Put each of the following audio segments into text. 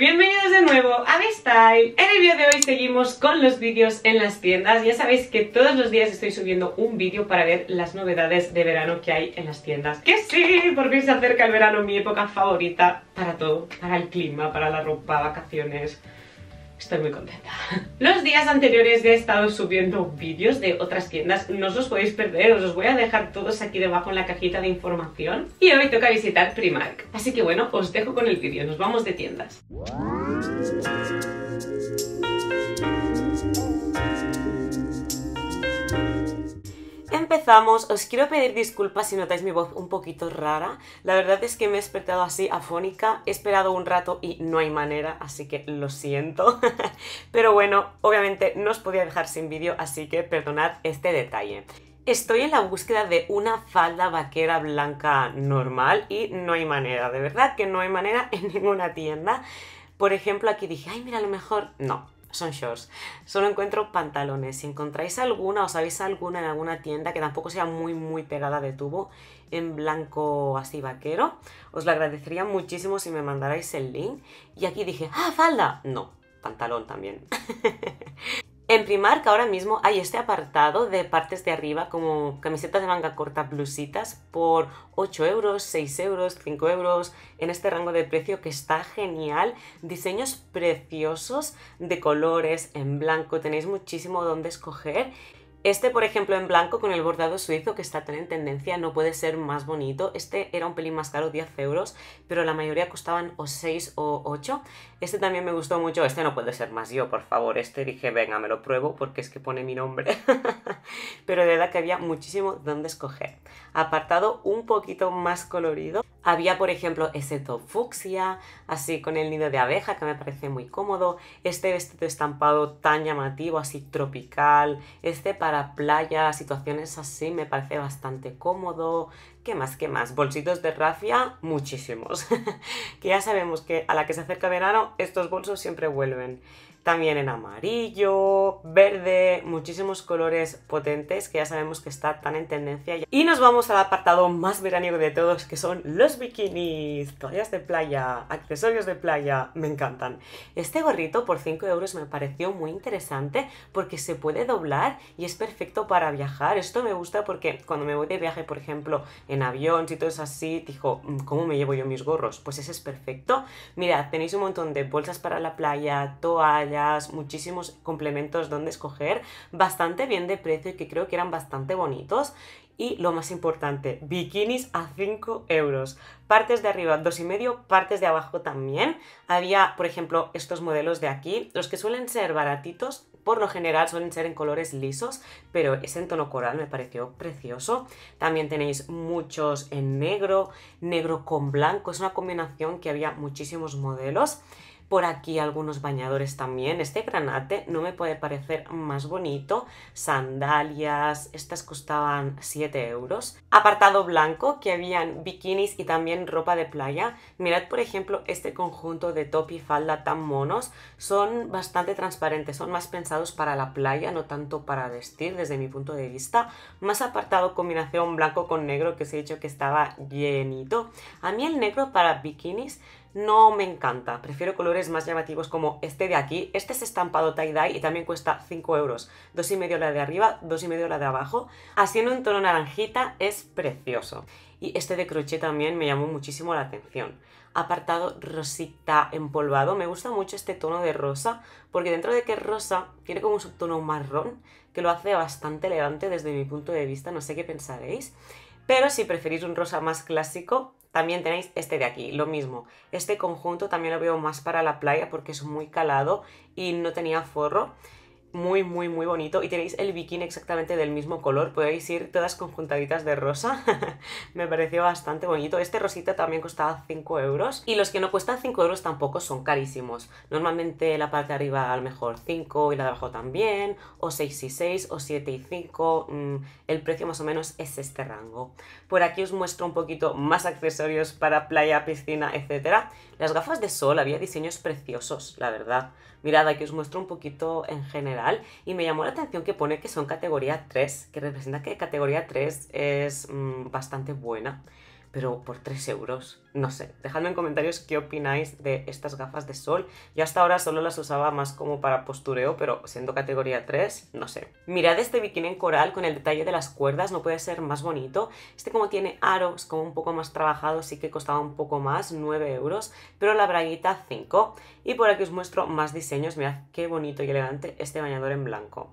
bienvenidos de nuevo a Bestyle. En el vídeo de hoy seguimos con los vídeos en las tiendas. Ya sabéis que todos los días estoy subiendo un vídeo para ver las novedades de verano que hay en las tiendas. Que sí, Porque fin se acerca el verano, mi época favorita para todo. Para el clima, para la ropa, vacaciones, Estoy muy contenta. Los días anteriores he estado subiendo vídeos de otras tiendas, no os podéis perder, os los voy a dejar todos aquí debajo en la cajita de información. Y hoy toca visitar Primark. Así que bueno, os dejo con el vídeo, nos vamos de tiendas. empezamos, os quiero pedir disculpas si notáis mi voz un poquito rara. La verdad es que me he despertado así afónica, he esperado un rato y no hay manera, así que lo siento. Pero bueno, obviamente no os podía dejar sin vídeo, así que perdonad este detalle. Estoy en la búsqueda de una falda vaquera blanca normal y no hay manera, de verdad que no hay manera en ninguna tienda. Por ejemplo, aquí dije, ay, mira, a lo mejor no son shorts. Solo encuentro pantalones. Si encontráis alguna o sabéis alguna en alguna tienda que tampoco sea muy muy pegada de tubo, en blanco así vaquero, os lo agradecería muchísimo si me mandarais el link. Y aquí dije, ah, falda. No, pantalón también. En Primark ahora mismo hay este apartado de partes de arriba como camisetas de manga corta, blusitas por 8 euros, 6 euros, 5 euros, en este rango de precio que está genial. Diseños preciosos de colores en blanco, tenéis muchísimo donde escoger. Este, por ejemplo, en blanco con el bordado suizo que está tan en tendencia, no puede ser más bonito. Este era un pelín más caro, 10 euros, pero la mayoría costaban o 6 o 8. Este también me gustó mucho. Este no puede ser más yo, por favor. Este dije, venga, me lo pruebo porque es que pone mi nombre. Pero de verdad que había muchísimo donde escoger. Apartado un poquito más colorido. Había, por ejemplo, ese top fucsia, así con el nido de abeja, que me parece muy cómodo. Este vestido estampado tan llamativo, así tropical. Este para playa, situaciones así, me parece bastante cómodo. ¿Qué más? ¿Qué más? Bolsitos de rafia, muchísimos. que ya sabemos que a la que se acerca verano, estos bolsos siempre vuelven también en amarillo, verde, muchísimos colores potentes que ya sabemos que está tan en tendencia. Y nos vamos al apartado más veraniego de todos, que son los bikinis, toallas de playa, accesorios de playa, me encantan. Este gorrito por 5 euros me pareció muy interesante porque se puede doblar y es perfecto para viajar. Esto me gusta porque cuando me voy de viaje, por ejemplo, en avión y todo es así, dijo, mm, ¿cómo me llevo yo mis gorros? Pues ese es perfecto. Mirad, tenéis un montón de bolsas para la playa, toallas, muchísimos complementos donde escoger, bastante bien de precio y que creo que eran bastante bonitos. Y lo más importante, bikinis a 5 euros. Partes de arriba 2,5, partes de abajo también. Había, por ejemplo, estos modelos de aquí, los que suelen ser baratitos, por lo general suelen ser en colores lisos, pero ese en tono coral me pareció precioso. También tenéis muchos en negro, negro con blanco, es una combinación que había muchísimos modelos por aquí algunos bañadores también. Este granate no me puede parecer más bonito. Sandalias, estas costaban 7 euros. Apartado blanco, que habían bikinis y también ropa de playa. Mirad, por ejemplo, este conjunto de top y falda tan monos. Son bastante transparentes, son más pensados para la playa, no tanto para vestir, desde mi punto de vista. Más apartado combinación blanco con negro, que os he dicho que estaba llenito. A mí el negro para bikinis no me encanta. Prefiero colores más llamativos como este de aquí. Este es estampado tie-dye y también cuesta 5 euros. Dos y medio la de arriba, dos y medio la de abajo. Así en un tono naranjita es precioso. Y este de crochet también me llamó muchísimo la atención. Apartado rosita empolvado. Me gusta mucho este tono de rosa porque dentro de que es rosa tiene como un subtono marrón que lo hace bastante elegante desde mi punto de vista. No sé qué pensaréis. Pero si preferís un rosa más clásico, también tenéis este de aquí, lo mismo. Este conjunto también lo veo más para la playa porque es muy calado y no tenía forro muy, muy, muy bonito. Y tenéis el bikini exactamente del mismo color. Podéis ir todas conjuntaditas de rosa. Me pareció bastante bonito. Este rosita también costaba 5 euros. Y los que no cuestan 5 euros tampoco son carísimos. Normalmente la parte de arriba a lo mejor 5 y la de abajo también. O 6 y 6 o 7 y 5. Mm, el precio más o menos es este rango. Por aquí os muestro un poquito más accesorios para playa, piscina, etcétera las gafas de sol había diseños preciosos, la verdad. Mirad, aquí os muestro un poquito en general y me llamó la atención que pone que son categoría 3, que representa que categoría 3 es mm, bastante buena pero por 3 euros. No sé, dejadme en comentarios qué opináis de estas gafas de sol. Yo hasta ahora solo las usaba más como para postureo, pero siendo categoría 3, no sé. Mirad este bikini en coral con el detalle de las cuerdas, no puede ser más bonito. Este como tiene aros, como un poco más trabajado, sí que costaba un poco más, 9 euros, pero la braguita 5. Y por aquí os muestro más diseños, mirad qué bonito y elegante este bañador en blanco.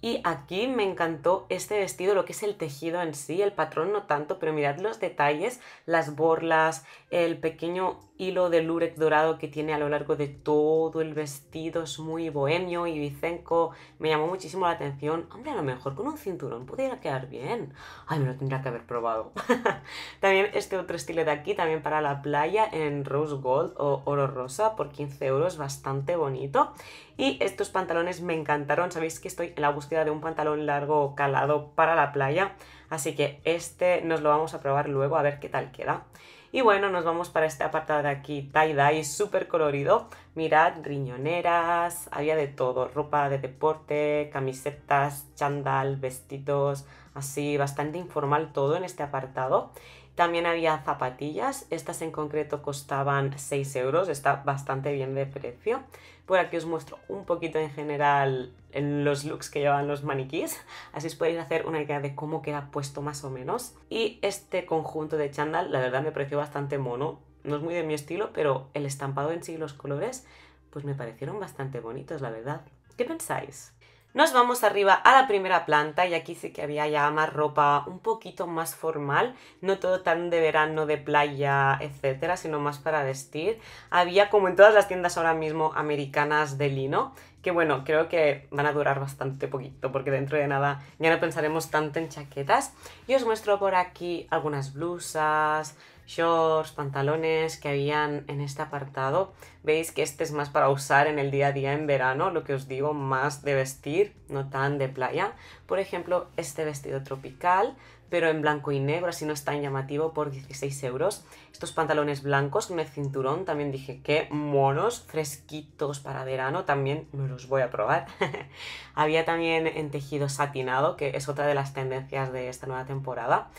Y aquí me encantó este vestido, lo que es el tejido en sí, el patrón no tanto, pero mirad los detalles, las borlas, el pequeño hilo de lurek dorado que tiene a lo largo de todo el vestido, es muy bohemio y bicenco, me llamó muchísimo la atención. Hombre, a lo mejor con un cinturón pudiera quedar bien. Ay, me lo tendría que haber probado. también este otro estilo de aquí, también para la playa, en rose gold o oro rosa, por 15 euros, bastante bonito. Y estos pantalones me encantaron, sabéis que estoy en la búsqueda de un pantalón largo calado para la playa. Así que este nos lo vamos a probar luego a ver qué tal queda. Y bueno, nos vamos para este apartado de aquí, tie-dye, súper colorido. Mirad, riñoneras, había de todo, ropa de deporte, camisetas, chandal, vestidos, así, bastante informal todo en este apartado. También había zapatillas, estas en concreto costaban 6 euros, está bastante bien de precio. Por aquí os muestro un poquito en general los looks que llevan los maniquís, así os podéis hacer una idea de cómo queda puesto más o menos. Y este conjunto de chándal, la verdad me pareció bastante mono, no es muy de mi estilo, pero el estampado en sí y los colores, pues me parecieron bastante bonitos, la verdad. ¿Qué pensáis? Nos vamos arriba a la primera planta y aquí sí que había ya más ropa un poquito más formal, no todo tan de verano, de playa, etcétera, sino más para vestir. Había como en todas las tiendas ahora mismo americanas de lino, que bueno, creo que van a durar bastante poquito porque dentro de nada ya no pensaremos tanto en chaquetas. Y os muestro por aquí algunas blusas, shorts, pantalones que habían en este apartado. Veis que este es más para usar en el día a día en verano, lo que os digo, más de vestir, no tan de playa. Por ejemplo, este vestido tropical, pero en blanco y negro, así no es tan llamativo, por 16 euros. Estos pantalones blancos me cinturón, también dije que monos, fresquitos para verano, también me los voy a probar. Había también en tejido satinado, que es otra de las tendencias de esta nueva temporada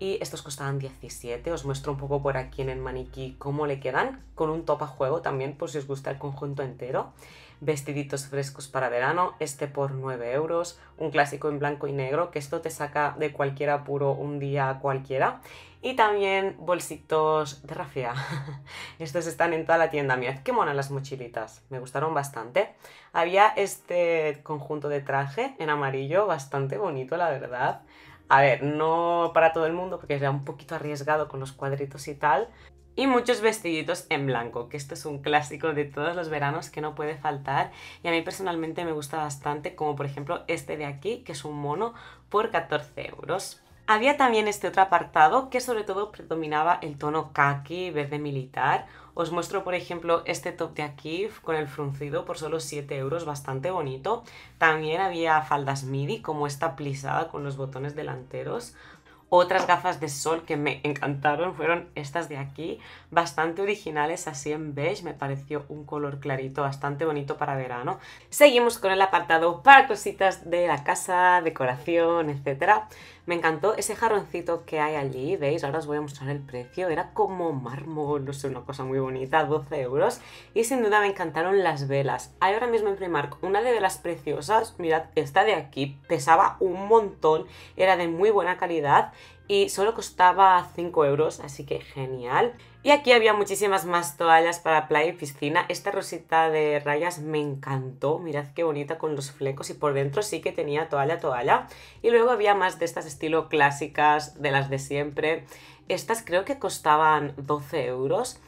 y estos costaban 17, os muestro un poco por aquí en el maniquí cómo le quedan, con un top a juego también por si os gusta el conjunto entero, vestiditos frescos para verano, este por 9 euros, un clásico en blanco y negro, que esto te saca de cualquier apuro un día cualquiera, y también bolsitos de rafia, estos están en toda la tienda, mía. qué monas las mochilitas, me gustaron bastante, había este conjunto de traje en amarillo, bastante bonito la verdad, a ver, no para todo el mundo porque era un poquito arriesgado con los cuadritos y tal. Y muchos vestiditos en blanco, que esto es un clásico de todos los veranos que no puede faltar. Y a mí personalmente me gusta bastante, como por ejemplo este de aquí, que es un mono por 14 euros. Había también este otro apartado que sobre todo predominaba el tono khaki, verde militar. Os muestro por ejemplo este top de aquí con el fruncido por solo 7 euros, bastante bonito. También había faldas midi como esta plisada con los botones delanteros. Otras gafas de sol que me encantaron fueron estas de aquí, bastante originales, así en beige, me pareció un color clarito, bastante bonito para verano. Seguimos con el apartado para cositas de la casa, decoración, etcétera. Me encantó ese jarroncito que hay allí, ¿veis? Ahora os voy a mostrar el precio. Era como mármol, no sé, una cosa muy bonita, 12 euros. Y sin duda me encantaron las velas. Hay ahora mismo en Primark una de velas preciosas. Mirad, esta de aquí pesaba un montón, era de muy buena calidad y solo costaba 5 euros, así que genial. Y aquí había muchísimas más toallas para playa y piscina. Esta rosita de rayas me encantó. Mirad qué bonita con los flecos y por dentro sí que tenía toalla, toalla. Y luego había más de estas estilo clásicas, de las de siempre. Estas creo que costaban 12 euros.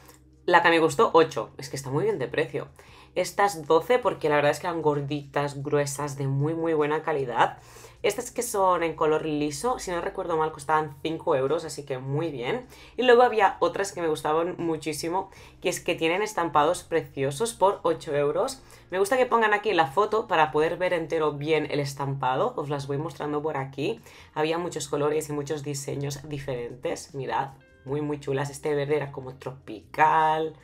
La que me gustó, 8. Es que está muy bien de precio. Estas 12 porque la verdad es que eran gorditas, gruesas, de muy muy buena calidad. Estas que son en color liso, si no recuerdo mal, costaban 5 euros, así que muy bien. Y luego había otras que me gustaban muchísimo, que es que tienen estampados preciosos por 8 euros. Me gusta que pongan aquí la foto para poder ver entero bien el estampado. Os las voy mostrando por aquí. Había muchos colores y muchos diseños diferentes. Mirad, muy muy chulas. Este verde era como tropical.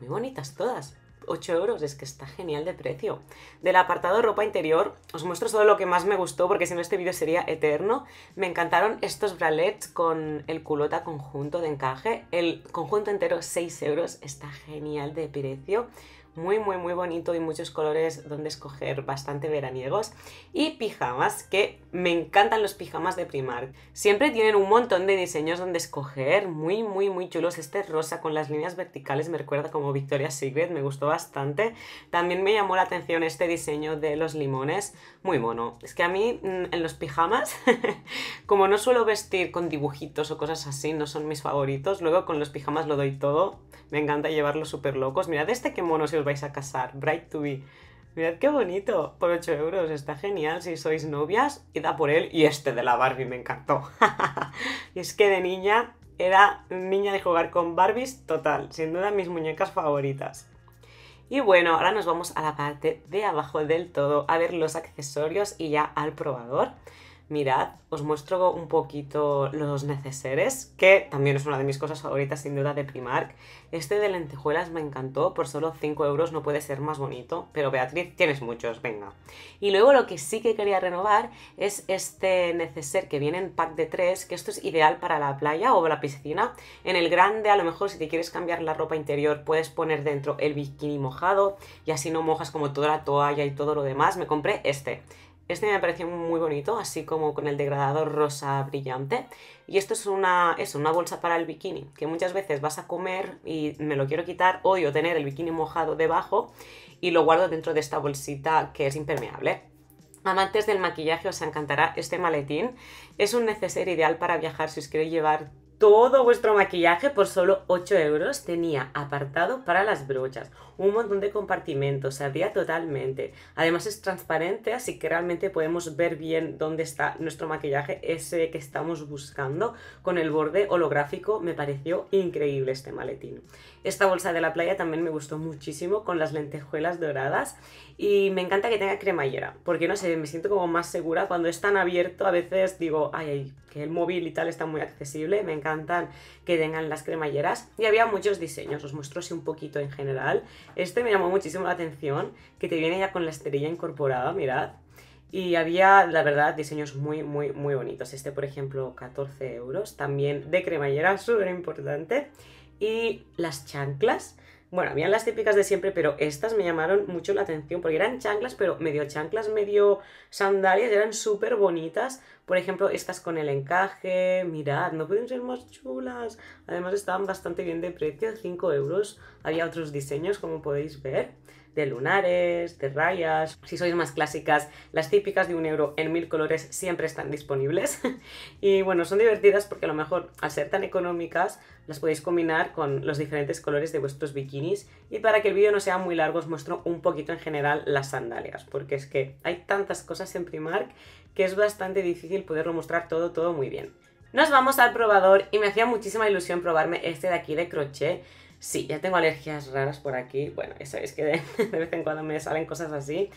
Muy bonitas todas. 8 euros, es que está genial de precio. Del apartado ropa interior, os muestro solo lo que más me gustó, porque si no este vídeo sería eterno. Me encantaron estos bralets con el culota conjunto de encaje. El conjunto entero 6 euros, está genial de precio muy muy muy bonito y muchos colores donde escoger bastante veraniegos y pijamas que me encantan los pijamas de Primark siempre tienen un montón de diseños donde escoger muy muy muy chulos este rosa con las líneas verticales me recuerda como Victoria's Secret me gustó bastante también me llamó la atención este diseño de los limones muy mono es que a mí mm, en los pijamas como no suelo vestir con dibujitos o cosas así no son mis favoritos luego con los pijamas lo doy todo me encanta llevarlos súper locos mirad este que mono vais a casar, bright to be. Mirad qué bonito, por 8 euros, está genial si sois novias, id a por él. Y este de la Barbie me encantó. y es que de niña era niña de jugar con Barbies total, sin duda mis muñecas favoritas. Y bueno, ahora nos vamos a la parte de abajo del todo, a ver los accesorios y ya al probador mirad, os muestro un poquito los neceseres, que también es una de mis cosas favoritas sin duda de Primark. Este de lentejuelas me encantó, por solo 5 euros no puede ser más bonito, pero Beatriz, tienes muchos, venga. Y luego lo que sí que quería renovar es este neceser que viene en pack de 3, que esto es ideal para la playa o la piscina. En el grande, a lo mejor si te quieres cambiar la ropa interior, puedes poner dentro el bikini mojado y así no mojas como toda la toalla y todo lo demás. Me compré este. Este me pareció muy bonito, así como con el degradador rosa brillante. Y esto es una, es una bolsa para el bikini, que muchas veces vas a comer y me lo quiero quitar, odio tener el bikini mojado debajo y lo guardo dentro de esta bolsita que es impermeable. Amantes del maquillaje os encantará este maletín. Es un neceser ideal para viajar si os queréis llevar todo vuestro maquillaje por solo 8 euros tenía apartado para las brochas, un montón de compartimentos, se abría totalmente. Además es transparente, así que realmente podemos ver bien dónde está nuestro maquillaje, ese que estamos buscando, con el borde holográfico. Me pareció increíble este maletín. Esta bolsa de la playa también me gustó muchísimo, con las lentejuelas doradas. Y me encanta que tenga cremallera, porque no sé, me siento como más segura. Cuando es tan abierto, a veces digo, ay, ay que el móvil y tal está muy accesible, me encanta que tengan las cremalleras y había muchos diseños, os muestro así un poquito en general. Este me llamó muchísimo la atención, que te viene ya con la esterilla incorporada, mirad. Y había, la verdad, diseños muy, muy, muy bonitos. Este, por ejemplo, 14 euros, también de cremallera, súper importante. Y las chanclas, bueno, habían las típicas de siempre, pero estas me llamaron mucho la atención porque eran chanclas, pero medio chanclas, medio sandalias, eran súper bonitas. Por ejemplo, estas con el encaje, mirad, no pueden ser más chulas. Además estaban bastante bien de precio, 5 euros. Había otros diseños, como podéis ver de lunares, de rayas. Si sois más clásicas, las típicas de un euro en mil colores siempre están disponibles. y bueno, son divertidas porque a lo mejor al ser tan económicas las podéis combinar con los diferentes colores de vuestros bikinis. Y para que el vídeo no sea muy largo os muestro un poquito en general las sandalias, porque es que hay tantas cosas en Primark que es bastante difícil poderlo mostrar todo, todo muy bien. Nos vamos al probador y me hacía muchísima ilusión probarme este de aquí de crochet Sí, ya tengo alergias raras por aquí. Bueno, eso es que de, vez en cuando me salen cosas así.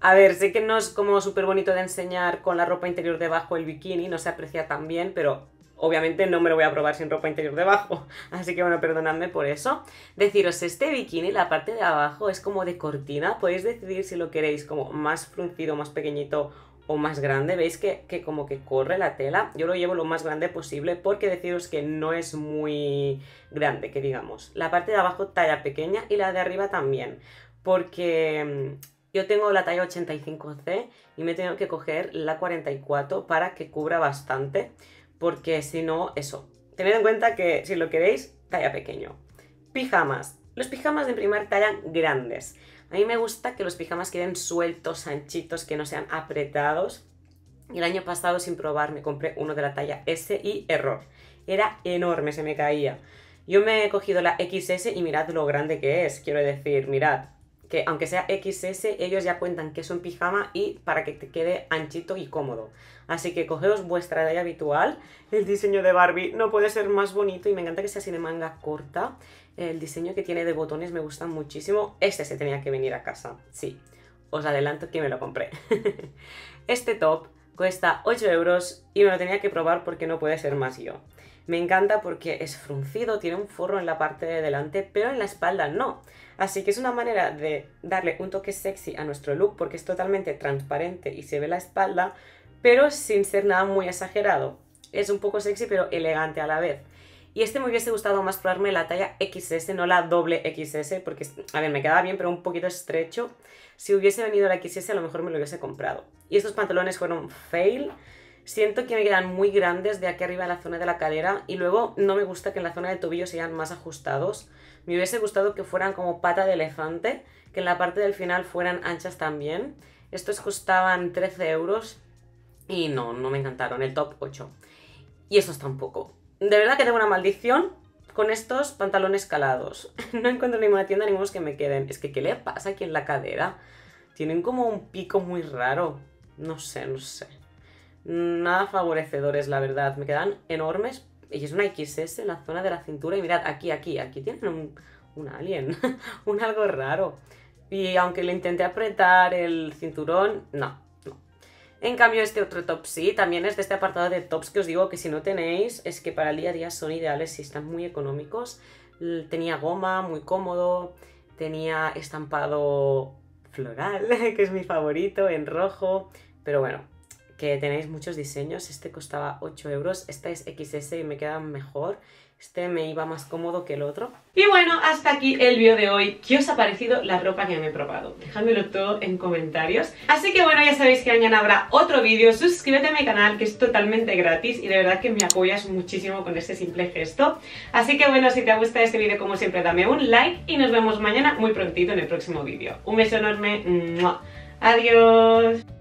A ver, sé que no es como súper bonito de enseñar con la ropa interior debajo el bikini, no se aprecia tan bien, pero obviamente no me lo voy a probar sin ropa interior debajo, así que bueno, perdonadme por eso. Deciros, este bikini, la parte de abajo es como de cortina, podéis decidir si lo queréis como más fruncido, más pequeñito o más grande, veis que, como que corre la tela, yo lo llevo lo más grande posible porque deciros que no es muy grande, que digamos, la parte de abajo talla pequeña y la de arriba también, porque mm, yo tengo la talla 85C y me tengo que coger la 44 para que cubra bastante, porque si no, eso, tened en cuenta que si lo queréis, talla pequeño. Pijamas, los pijamas de primer tallan grandes, a mí me gusta que los pijamas queden sueltos, anchitos, que no sean apretados. El año pasado sin probar me compré uno de la talla S y error. Era enorme, se me caía. Yo me he cogido la XS y mirad lo grande que es. Quiero decir, mirad, que aunque sea XS, ellos ya cuentan que es un pijama y para que te quede anchito y cómodo. Así que cogeos vuestra talla habitual. El diseño de Barbie no puede ser más bonito y me encanta que sea así de manga corta. El diseño que tiene de botones me gusta muchísimo. Este se tenía que venir a casa, sí. Os adelanto que me lo compré. este top cuesta 8 euros y me lo tenía que probar porque no puede ser más yo. Me encanta porque es fruncido, tiene un forro en la parte de delante, pero en la espalda no. Así que es una manera de darle un toque sexy a nuestro look porque es totalmente transparente y se ve la espalda, pero sin ser nada muy exagerado. Es un poco sexy pero elegante a la vez. Y este me hubiese gustado más probarme la talla XS, no la doble XS, porque, a ver, me quedaba bien, pero un poquito estrecho. Si hubiese venido la XS, a lo mejor me lo hubiese comprado. Y estos pantalones fueron fail. Siento que me quedan muy grandes de aquí arriba en la zona de la cadera y luego no me gusta que en la zona del tobillo sean más ajustados. Me hubiese gustado que fueran como pata de elefante, que en la parte del final fueran anchas también. Estos costaban 13 euros y no, no me encantaron, el top 8. Y estos tampoco. De verdad que tengo una maldición con estos pantalones calados. no encuentro ninguna tienda, ningunos que me queden. Es que, ¿qué le pasa aquí en la cadera? Tienen como un pico muy raro. No sé, no sé. Nada favorecedores, la verdad. Me quedan enormes. Y es una XS en la zona de la cintura. Y mirad, aquí, aquí, aquí tienen un, un alien. un algo raro. Y aunque le intenté apretar el cinturón, no, en cambio, este otro top sí, también es de este apartado de tops que os digo que si no tenéis, es que para el día a día son ideales y están muy económicos. Tenía goma, muy cómodo, tenía estampado floral, que es mi favorito, en rojo, pero bueno, que tenéis muchos diseños. Este costaba 8 euros, esta es XS y me queda mejor este me iba más cómodo que el otro. Y bueno, hasta aquí el vídeo de hoy. ¿Qué os ha parecido la ropa que me he probado? Dejadmelo todo en comentarios. Así que bueno, ya sabéis que mañana habrá otro vídeo. Suscríbete a mi canal que es totalmente gratis y de verdad que me apoyas muchísimo con este simple gesto. Así que bueno, si te ha gustado este vídeo como siempre dame un like y nos vemos mañana muy prontito en el próximo vídeo. Un beso enorme. Adiós.